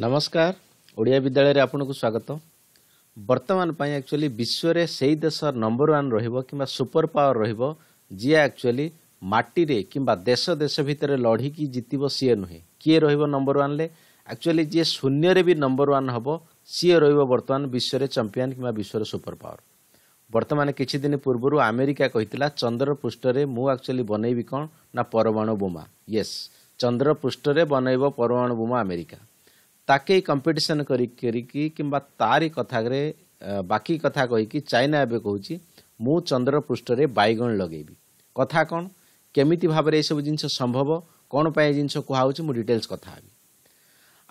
ନମସ୍କାର ଓଡ଼ିଆ ବିଦ୍ୟାଳୟରେ ଆପଣଙ୍କୁ ସ୍ୱାଗତ ବର୍ତ୍ତମାନ ପାଇଁ ଆକ୍ଚୁଆଲି ବିଶ୍ୱରେ ସେହି ଦେଶ ନମ୍ବର ୱାନ୍ ରହିବ କିମ୍ବା ସୁପର ପାୱାର ରହିବ ଯିଏ ଆକ୍ଚୁଆଲି ମାଟିରେ କିମ୍ବା ଦେଶ ଦେଶ ଭିତରେ ଲଢ଼ିକି ଜିତିବ ସିଏ ନୁହେଁ କିଏ ରହିବ ନମ୍ବର ୱାନ୍ରେ ଆକ୍ଚୁଆଲି ଯିଏ ଶୂନ୍ୟରେ ବି ନମ୍ବର ୱାନ୍ ହେବ ସିଏ ରହିବ ବର୍ତ୍ତମାନ ବିଶ୍ୱରେ ଚମ୍ପିଆନ୍ କିମ୍ବା ବିଶ୍ୱରେ ସୁପର ପାୱାର ବର୍ତ୍ତମାନ କିଛି ଦିନ ପୂର୍ବରୁ ଆମେରିକା କହିଥିଲା ଚନ୍ଦ୍ର ପୃଷ୍ଠରେ ମୁଁ ଆକ୍ଚୁଆଲି ବନେଇବି କ'ଣ ନା ପରମାଣୁ ବୋମା ୟେସ୍ ଚନ୍ଦ୍ର ପୃଷ୍ଠରେ ବନେଇବ ପରମାଣୁ ବୋମା ଆମେରିକା ତାକେ କମ୍ପିଟିସନ୍ କରି କରିକି କିମ୍ବା ତାରି କଥାରେ ବାକି କଥା କହିକି ଚାଇନା ଏବେ କହୁଛି ମୁଁ ଚନ୍ଦ୍ର ପୃଷ୍ଠରେ ବାଇଗଣ ଲଗେଇବି କଥା କ'ଣ କେମିତି ଭାବରେ ଏସବୁ ଜିନିଷ ସମ୍ଭବ କ'ଣ ପାଇଁ ଏ ଜିନିଷ କୁହାହେଉଛି ମୁଁ ଡିଟେଲସ୍ କଥା ହେବି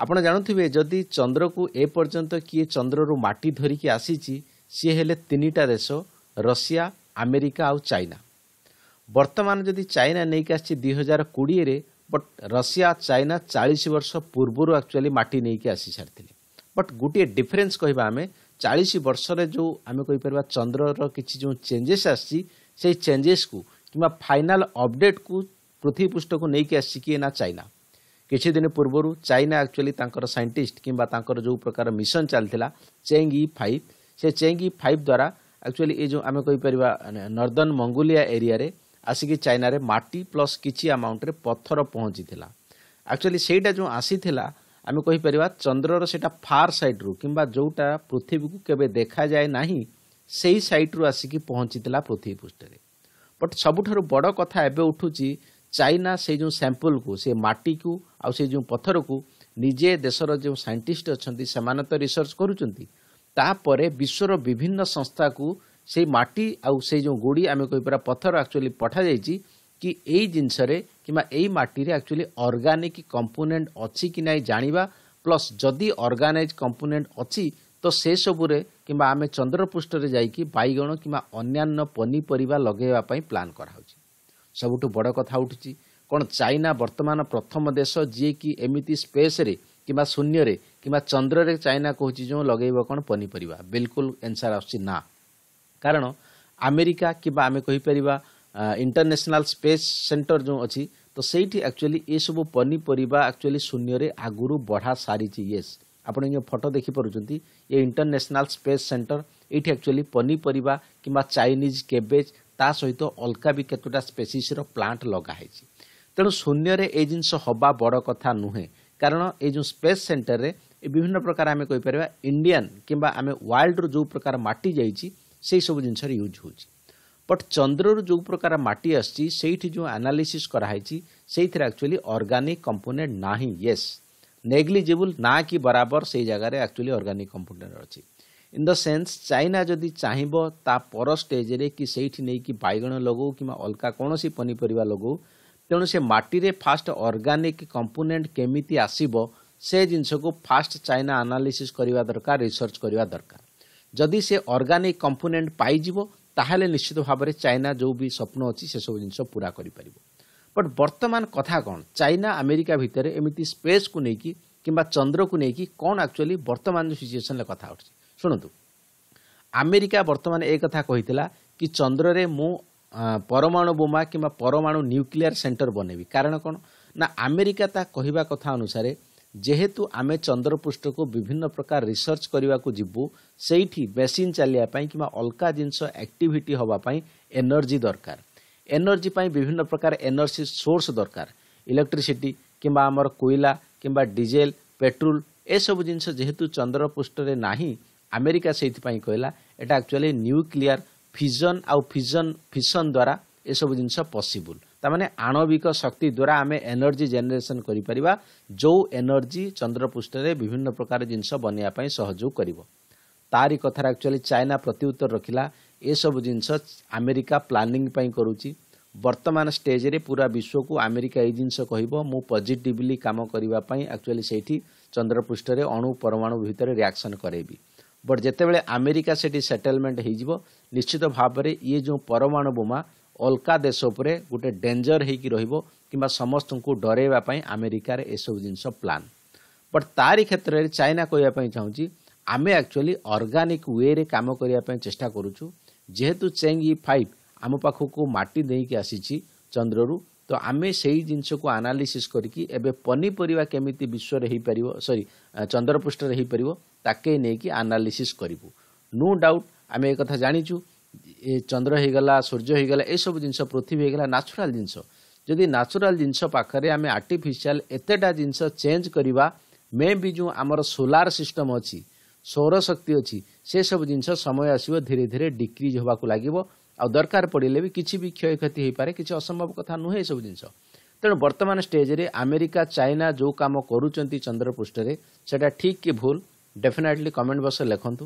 ଆପଣ ଜାଣୁଥିବେ ଯଦି ଚନ୍ଦ୍ରକୁ ଏପର୍ଯ୍ୟନ୍ତ କିଏ ଚନ୍ଦ୍ରରୁ ମାଟି ଧରିକି ଆସିଛି ସିଏ ହେଲେ ତିନିଟା ଦେଶ ରଷିଆ ଆମେରିକା ଆଉ ଚାଇନା ବର୍ତ୍ତମାନ ଯଦି ଚାଇନା ନେଇକି ଆସିଛି ଦୁଇ ହଜାର କୋଡ଼ିଏରେ ବଟ୍ ରଷିଆ ଚାଇନା ଚାଳିଶ ବର୍ଷ ପୂର୍ବରୁ ଆକ୍ଚୁଆଲି ମାଟି ନେଇକି ଆସି ସାରିଥିଲେ ବଟ୍ ଗୋଟିଏ ଡିଫରେନ୍ସ କହିବା ଆମେ ଚାଳିଶ ବର୍ଷରେ ଯେଉଁ ଆମେ କହିପାରିବା ଚନ୍ଦ୍ରର କିଛି ଯେଉଁ ଚେଞ୍ଜେସ୍ ଆସିଛି ସେଇ ଚେଞ୍ଜେସ୍କୁ କିମ୍ବା ଫାଇନାଲ୍ ଅପଡେଟ୍କୁ ପୃଥିବୀ ପୃଷ୍ଠକୁ ନେଇକି ଆସିଛି କିଏ ନା ଚାଇନା କିଛି ଦିନ ପୂର୍ବରୁ ଚାଇନା ଆକ୍ଚୁଆଲି ତାଙ୍କର ସାଇଣ୍ଟିଷ୍ଟ କିମ୍ବା ତାଙ୍କର ଯେଉଁ ପ୍ରକାର ମିଶନ ଚାଲିଥିଲା ଚେଙ୍ଗ ଇ ଫାଇଭ୍ ସେ ଚେଙ୍ଗ ଇ ଫାଇଭ୍ ଦ୍ୱାରା ଆକ୍ଚୁଆଲି ଏ ଯେଉଁ ଆମେ କହିପାରିବା ନର୍ଦର୍ଣ୍ଣ ମଙ୍ଗୋଲିଆ ଏରିଆରେ ଆସିକି ଚାଇନାରେ ମାଟି ପ୍ଲସ୍ କିଛି ଆମାଉଣ୍ଟରେ ପଥର ପହଞ୍ଚିଥିଲା ଆକ୍ଚୁଆଲି ସେଇଟା ଯେଉଁ ଆସିଥିଲା ଆମେ କହିପାରିବା ଚନ୍ଦ୍ରର ସେଇଟା ଫାର୍ ସାଇଡ଼୍ରୁ କିମ୍ବା ଯେଉଁଟା ପୃଥିବୀକୁ କେବେ ଦେଖାଯାଏ ନାହିଁ ସେହି ସାଇଟ୍ରୁ ଆସିକି ପହଞ୍ଚିଥିଲା ପୃଥିବୀ ପୃଷ୍ଠରେ ବଟ୍ ସବୁଠାରୁ ବଡ଼ କଥା ଏବେ ଉଠୁଛି ଚାଇନା ସେଇ ଯେଉଁ ସାମ୍ପଲ୍କୁ ସେ ମାଟିକୁ ଆଉ ସେ ଯେଉଁ ପଥରକୁ ନିଜେ ଦେଶର ଯେଉଁ ସାଇଣ୍ଟିଷ୍ଟ ଅଛନ୍ତି ସେମାନେ ତ ରିସର୍ଚ୍ଚ କରୁଛନ୍ତି ତାପରେ ବିଶ୍ୱର ବିଭିନ୍ନ ସଂସ୍ଥାକୁ ସେଇ ମାଟି ଆଉ ସେ ଯେଉଁ ଗୁଡ଼ି ଆମେ କହିପାରିବା ପଥର ଆକ୍ଚୁଆଲି ପଠାଯାଇଛି କି ଏଇ ଜିନିଷରେ କିମ୍ବା ଏଇ ମାଟିରେ ଆକ୍ଚୁଆଲି ଅର୍ଗାନିକ୍ କମ୍ପୋନେଣ୍ଟ ଅଛି କି ନାହିଁ ଜାଣିବା ପ୍ଲସ୍ ଯଦି ଅର୍ଗାନାଇଜ୍ କମ୍ପୋନେଣ୍ଟ ଅଛି ତ ସେସବୁରେ କିମ୍ବା ଆମେ ଚନ୍ଦ୍ରପୃଷ୍ଠରେ ଯାଇକି ବାଇଗଣ କିମ୍ବା ଅନ୍ୟାନ୍ୟ ପନିପରିବା ଲଗାଇବା ପାଇଁ ପ୍ଲାନ୍ କରାହେଉଛି ସବୁଠୁ ବଡ଼ କଥା ଉଠୁଛି କ'ଣ ଚାଇନା ବର୍ତ୍ତମାନ ପ୍ରଥମ ଦେଶ ଯିଏକି ଏମିତି ସ୍ପେସ୍ରେ କିମ୍ବା ଶୂନ୍ୟରେ କିମ୍ବା ଚନ୍ଦ୍ରରେ ଚାଇନା କହୁଛି ଯେଉଁ ଲଗାଇବ କ'ଣ ପନିପରିବା ବିଲକୁଲ୍ ଏନ୍ସାର୍ ଆସୁଛି ନା କାରଣ ଆମେରିକା କିମ୍ବା ଆମେ କହିପାରିବା ଇଣ୍ଟରନ୍ୟାସନାଲ୍ ସ୍ପେସ୍ ସେଣ୍ଟର ଯେଉଁ ଅଛି ତ ସେଇଠି ଆକ୍ଚୁଆଲି ଏସବୁ ପନିପରିବା ଆକ୍ଚୁଆଲି ଶୂନ୍ୟରେ ଆଗରୁ ବଢ଼ା ସାରିଛି ୟେସ୍ ଆପଣ ଇଏ ଫଟୋ ଦେଖିପାରୁଛନ୍ତି ଏ ଇଣ୍ଟରନ୍ୟାସନାଲ୍ ସ୍ପେସ୍ ସେଣ୍ଟର ଏଇଠି ଆକ୍ଚୁଆଲି ପନିପରିବା କିମ୍ବା ଚାଇନିଜ୍ କେବେଜ୍ ତା ସହିତ ଅଲଗା ବି କେତୋଟା ସ୍ପେସିସ୍ର ପ୍ଲାଣ୍ଟ ଲଗା ହେଇଛି ତେଣୁ ଶୂନ୍ୟରେ ଏ ଜିନିଷ ହେବା ବଡ଼ କଥା ନୁହେଁ କାରଣ ଏ ଯେଉଁ ସ୍ପେସ୍ ସେଣ୍ଟରରେ ବିଭିନ୍ନ ପ୍ରକାର ଆମେ କହିପାରିବା ଇଣ୍ଡିଆନ୍ କିମ୍ବା ଆମେ ୱାର୍ଲଡରୁ ଯେଉଁ ପ୍ରକାର ମାଟି ଯାଇଛି ସେହିସବୁ ଜିନିଷରେ ୟୁଜ୍ ହେଉଛି ବଟ୍ ଚନ୍ଦ୍ରରୁ ଯେଉଁ ପ୍ରକାର ମାଟି ଆସିଛି ସେଇଠି ଯେଉଁ ଆନାଲିସିସ୍ କରାହେଇଛି ସେଇଥିରେ ଆକ୍ଚୁଆଲି ଅର୍ଗାନିକ୍ କମ୍ପୋନେଣ୍ଟ ନାହିଁ ୟେସ୍ ନେଗ୍ଲିଜିବୁଲ୍ ନା କି ବରାବର ସେଇ ଜାଗାରେ ଆକ୍ଚୁଆଲି ଅର୍ଗାନିକ୍ କମ୍ପୋନେଣ୍ଟ ଅଛି ଇନ୍ ଦ ସେନ୍ସ ଚାଇନା ଯଦି ଚାହିଁବ ତା ପର ଷ୍ଟେଜ୍ରେ କି ସେଇଠି ନେଇକି ବାଇଗଣ ଲଗାଉ କିମ୍ବା ଅଲଗା କୌଣସି ପନିପରିବା ଲଗାଉ ତେଣୁ ସେ ମାଟିରେ ଫାଷ୍ଟ ଅର୍ଗାନିକ୍ କମ୍ପୋନେଣ୍ଟ କେମିତି ଆସିବ ସେ ଜିନିଷକୁ ଫାଷ୍ଟ ଚାଇନା ଆନାଲିସିସ୍ କରିବା ଦରକାର ରିସର୍ଚ୍ଚ କରିବା ଦରକାର ଯଦି ସେ ଅର୍ଗାନିକ୍ କମ୍ପୋନେଣ୍ଟ ପାଇଯିବ ତାହେଲେ ନିଶ୍ଚିତ ଭାବରେ ଚାଇନା ଯେଉଁ ବି ସ୍ୱପ୍ନ ଅଛି ସେସବୁ ଜିନିଷ ପୂରା କରିପାରିବ ବଟ୍ ବର୍ତ୍ତମାନ କଥା କ'ଣ ଚାଇନା ଆମେରିକା ଭିତରେ ଏମିତି ସ୍ପେସ୍କୁ ନେଇକି କିମ୍ବା ଚନ୍ଦ୍ରକୁ ନେଇକି କ'ଣ ଆକ୍ଚୁଆଲି ବର୍ତ୍ତମାନ ଯେଉଁ ସିଚୁଏସନ୍ରେ କଥା ଉଠୁଛି ଶୁଣନ୍ତୁ ଆମେରିକା ବର୍ତ୍ତମାନ ଏ କଥା କହିଥିଲା କି ଚନ୍ଦ୍ରରେ ମୁଁ ପରମାଣୁ ବୋମା କିମ୍ବା ପରମାଣୁ ନ୍ୟୁକ୍ଲିୟର୍ ସେଣ୍ଟର୍ ବନେଇବି କାରଣ କ'ଣ ନା ଆମେରିକା ତା କହିବା କଥା ଅନୁସାରେ ଯେହେତୁ ଆମେ ଚନ୍ଦ୍ରପୃଷ୍ଠକୁ ବିଭିନ୍ନ ପ୍ରକାର ରିସର୍ଚ୍ଚ କରିବାକୁ ଯିବୁ ସେଇଠି ମେସିନ୍ ଚାଲିବା ପାଇଁ କିମ୍ବା ଅଲଗା ଜିନିଷ ଆକ୍ଟିଭିଟି ହେବା ପାଇଁ ଏନର୍ଜି ଦରକାର ଏନର୍ଜି ପାଇଁ ବିଭିନ୍ନ ପ୍ରକାର ଏନର୍ଜି ସୋର୍ସ ଦରକାର ଇଲେକ୍ଟ୍ରିସିଟି କିମ୍ବା ଆମର କୋଇଲା କିମ୍ବା ଡିଜେଲ ପେଟ୍ରୋଲ ଏସବୁ ଜିନିଷ ଯେହେତୁ ଚନ୍ଦ୍ରପୃଷ୍ଠରେ ନାହିଁ ଆମେରିକା ସେଇଥିପାଇଁ କହିଲା ଏଇଟା ଆକ୍ଚୁଆଲି ନ୍ୟୁକ୍ଲିୟର ଫିଜନ୍ ଆଉ ଫିଜନ୍ ଫିସନ୍ ଦ୍ୱାରା ଏସବୁ ଜିନିଷ ପସିବୁଲ୍ ତାମାନେ ଆଣବିକ ଶକ୍ତି ଦ୍ୱାରା ଆମେ ଏନର୍ଜି ଜେନେରେସନ୍ କରିପାରିବା ଯେଉଁ ଏନର୍ଜି ଚନ୍ଦ୍ରପୃଷ୍ଠରେ ବିଭିନ୍ନ ପ୍ରକାର ଜିନିଷ ବନେଇବା ପାଇଁ ସହଯୋଗ କରିବ ତାରି କଥାରେ ଆକ୍ଚୁଆଲି ଚାଇନା ପ୍ରତ୍ୟୁତ୍ତର ରଖିଲା ଏସବୁ ଜିନିଷ ଆମେରିକା ପ୍ଲାନିଂ ପାଇଁ କରୁଛି ବର୍ତ୍ତମାନ ଷ୍ଟେଜ୍ରେ ପୁରା ବିଶ୍ୱକୁ ଆମେରିକା ଏଇ ଜିନିଷ କହିବ ମୁଁ ପଜିଟିଭଲି କାମ କରିବା ପାଇଁ ଆକ୍ଚୁଆଲି ସେଇଠି ଚନ୍ଦ୍ରପୃଷ୍ଠରେ ଅଣୁ ପରମାଣୁ ଭିତରେ ରିଆକ୍ସନ୍ କରେଇବି ବଟ୍ ଯେତେବେଳେ ଆମେରିକା ସେଠି ସେଟେଲମେଣ୍ଟ ହୋଇଯିବ ନିଶ୍ଚିତ ଭାବରେ ଇଏ ଯେଉଁ ପରମାଣୁ ବୋମା ଅଲକା ଦେଶ ଉପରେ ଗୋଟେ ଡେଞ୍ଜର ହେଇକି ରହିବ କିମ୍ବା ସମସ୍ତଙ୍କୁ ଡରେଇବା ପାଇଁ ଆମେରିକାରେ ଏସବୁ ଜିନିଷ ପ୍ଲାନ୍ ବଟ୍ ତାରି କ୍ଷେତ୍ରରେ ଚାଇନା କହିବା ପାଇଁ ଚାହୁଁଛି ଆମେ ଆକ୍ଚୁଆଲି ଅର୍ଗାନିକ୍ ୱେରେ କାମ କରିବା ପାଇଁ ଚେଷ୍ଟା କରୁଛୁ ଯେହେତୁ ଚେଙ୍ଗ ଇ ଫାଇଭ୍ ଆମ ପାଖକୁ ମାଟି ଦେଇକି ଆସିଛି ଚନ୍ଦ୍ରରୁ ତ ଆମେ ସେଇ ଜିନିଷକୁ ଆନାଲିସିସ୍ କରିକି ଏବେ ପନିପରିବା କେମିତି ବିଶ୍ୱରେ ହେଇପାରିବ ସରି ଚନ୍ଦ୍ରପୃଷ୍ଠରେ ହେଇପାରିବ ତାକେ ନେଇକି ଆନାଲିସିସ୍ କରିବୁ ନୋ ଡାଉଟ୍ ଆମେ ଏ କଥା ଜାଣିଛୁ ଚନ୍ଦ୍ର ହେଇଗଲା ସୂର୍ଯ୍ୟ ହେଇଗଲା ଏସବୁ ଜିନିଷ ପୃଥିବୀ ହେଇଗଲା ନ୍ୟାଚୁରାଲ ଜିନିଷ ଯଦି ନ୍ୟାଚୁରାଲ ଜିନିଷ ପାଖରେ ଆମେ ଆର୍ଟିଫିସିଆଲ ଏତେଟା ଜିନିଷ ଚେଞ୍ଜ କରିବା ମେ ବି ଯେଉଁ ଆମର ସୋଲାର ସିଷ୍ଟମ୍ ଅଛି ସୌରଶକ୍ତି ଅଛି ସେସବୁ ଜିନିଷ ସମୟ ଆସିବ ଧୀରେ ଧୀରେ ଡିକ୍ରିଜ୍ ହେବାକୁ ଲାଗିବ ଆଉ ଦରକାର ପଡ଼ିଲେ ବି କିଛି ବି କ୍ଷୟକ୍ଷତି ହେଇପାରେ କିଛି ଅସମ୍ଭବ କଥା ନୁହେଁ ଏସବୁ ଜିନିଷ ତେଣୁ ବର୍ତ୍ତମାନ ଷ୍ଟେଜ୍ରେ ଆମେରିକା ଚାଇନା ଯେଉଁ କାମ କରୁଛନ୍ତି ଚନ୍ଦ୍ରପୃଷ୍ଠରେ ସେଇଟା ଠିକ୍ କି ଭୁଲ ଡେଫିନେଟଲି କମେଣ୍ଟ ବକ୍ସରେ ଲେଖନ୍ତୁ